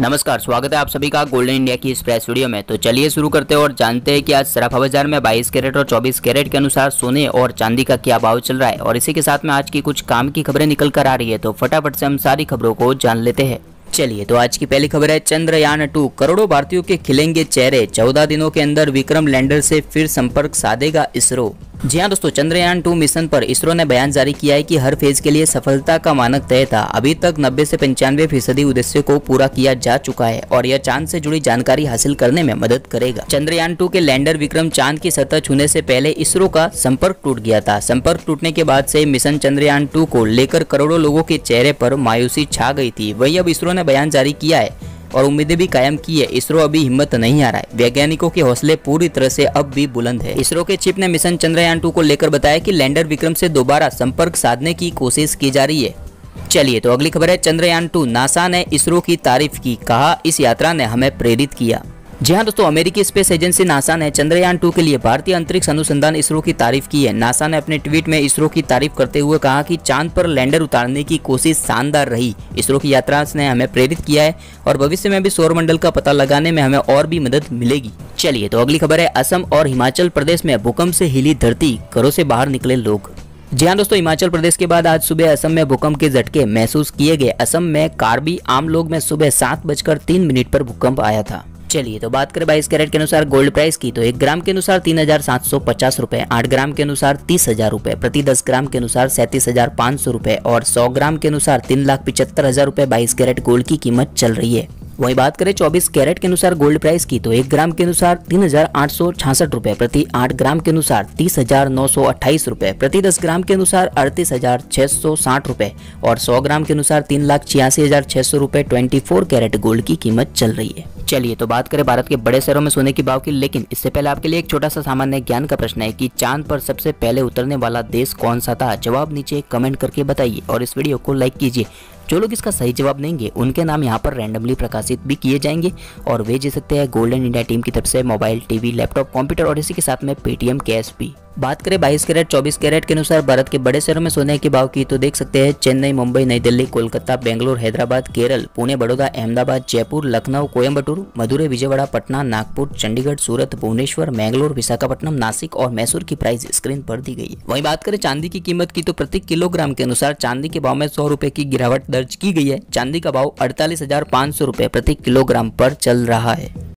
नमस्कार स्वागत है आप सभी का गोल्डन इंडिया की इस प्रेस वीडियो में तो चलिए शुरू करते हैं और जानते हैं कि आज सराफा बाजार में 22 कैरेट और 24 कैरेट के अनुसार सोने और चांदी का क्या भाव चल रहा है और इसी के साथ में आज की कुछ काम की खबरें निकल कर आ रही है तो फटाफट से हम सारी खबरों को जान लेते हैं चलिए तो आज की पहली खबर है चंद्रयान टू करोड़ों भारतीयों के खिलेंगे चेहरे चौदह दिनों के अंदर विक्रम लैंडर से फिर संपर्क साधेगा इसरो जी हाँ दोस्तों चंद्रयान टू मिशन पर इसरो ने बयान जारी किया है कि हर फेज के लिए सफलता का मानक तय था अभी तक 90 से पंचानवे फीसदी उद्देश्य को पूरा किया जा चुका है और यह चांद से जुड़ी जानकारी हासिल करने में मदद करेगा चंद्रयान टू के लैंडर विक्रम चांद की सतह छूने से पहले इसरो का संपर्क टूट गया था संपर्क टूटने के बाद से मिशन चंद्रयान टू को लेकर करोड़ों लोगों के चेहरे पर मायूसी छा गई थी वही अब इसरो ने बयान जारी किया है और उम्मीदें भी कायम की है इसरो अभी हिम्मत नहीं आ रहा है वैज्ञानिकों के हौसले पूरी तरह से अब भी बुलंद है इसरो के चिप ने मिशन चंद्रयान टू को लेकर बताया कि लैंडर विक्रम से दोबारा संपर्क साधने की कोशिश की जा रही है चलिए तो अगली खबर है चंद्रयान टू नासा ने इसरो की तारीफ की कहा इस यात्रा ने हमें प्रेरित किया जी हाँ दोस्तों अमेरिकी स्पेस एजेंसी नासा ने चंद्रयान टू के लिए भारतीय अंतरिक्ष अनुसंधान इसरो की तारीफ की है नासा ने अपने ट्वीट में इसरो की तारीफ करते हुए कहा कि चांद पर लैंडर उतारने की कोशिश शानदार रही इसरो की यात्रा ने हमें प्रेरित किया है और भविष्य में भी सौरमंडल का पता लगाने में हमें और भी मदद मिलेगी चलिए तो अगली खबर है असम और हिमाचल प्रदेश में भूकंप से हिली धरती घरों से बाहर निकले लोग जी हाँ दोस्तों हिमाचल प्रदेश के बाद आज सुबह असम में भूकंप के झटके महसूस किए गए असम में कार्बी आम लोग में सुबह सात बजकर तीन मिनट पर भूकंप आया था चलिए तो बात करें बाईस कैरेट के अनुसार गोल्ड प्राइस की तो एक ग्राम के अनुसार तीन हजार सात सौ पचास रूपए आठ ग्राम के अनुसार तीस हजार रूपए प्रति दस ग्राम के अनुसार सैतीस हजार पाँच सौ रुपए और सौ ग्राम के अनुसार तीन लाख पिछहत्तर हजार रुपए बाईस कैरेट गोल्ड की कीमत चल रही है वहीं बात करें 24 कैरेट के अनुसार गोल्ड प्राइस की तो एक ग्राम के अनुसार तीन हजार आठ सौ छियासठ रूपए प्रति आठ ग्राम के अनुसार तीस हजार नौ सौ अट्ठाईस रूपए प्रति दस ग्राम के अनुसार अड़तीस हजार छह सौ साठ रुपए और सौ ग्राम के अनुसार तीन लाख छियासी हजार छह सौ रुपए ट्वेंटी फोर कैरेट गोल्ड की कीमत चल रही है चलिए तो बात करें भारत के बड़े शहरों में सोने की भाव की लेकिन इससे पहले आपके लिए एक छोटा सा सामान्य ज्ञान का प्रश्न है कि चांद पर सबसे पहले उतरने वाला देश कौन सा था जवाब नीचे कमेंट करके बताइए और इस वीडियो को लाइक कीजिए जो लोग इसका सही जवाब देंगे उनके नाम यहाँ पर रैंडमली प्रकाशित भी किए जाएंगे और वे जी सकते हैं गोल्डन इंडिया टीम की तरफ से मोबाइल टीवी लैपटॉप कंप्यूटर और इसी के साथ में पेटीएम कैश भी बात करें बाईस कैरेट चौबीस कैरेट के अनुसार भारत के बड़े शहरों में सोने के भाव की तो देख सकते हैं चेन्नई मुंबई नई दिल्ली कोलकाता बेंगलोर हैदराबाद केरल पुणे बड़ौदा अहमदाबाद जयपुर लखनऊ कोयम्बटूर मधुरे विजयवाड़ा पटना नागपुर चंडीगढ़ सूरत भुवनेश्वर मैंगलोर विशाखापट्टनम नासिक और मैसूर की प्राइस स्क्रीन पर दी गई है बात करें चांदी की कीमत की तो प्रति किलोग्राम के अनुसार चांदी के भाव में सौ रुपए की गिरावट दर्ज की गई है चांदी का भाव अड़तालीस हजार पाँच सौ रुपए प्रति किलोग्राम पर चल रहा है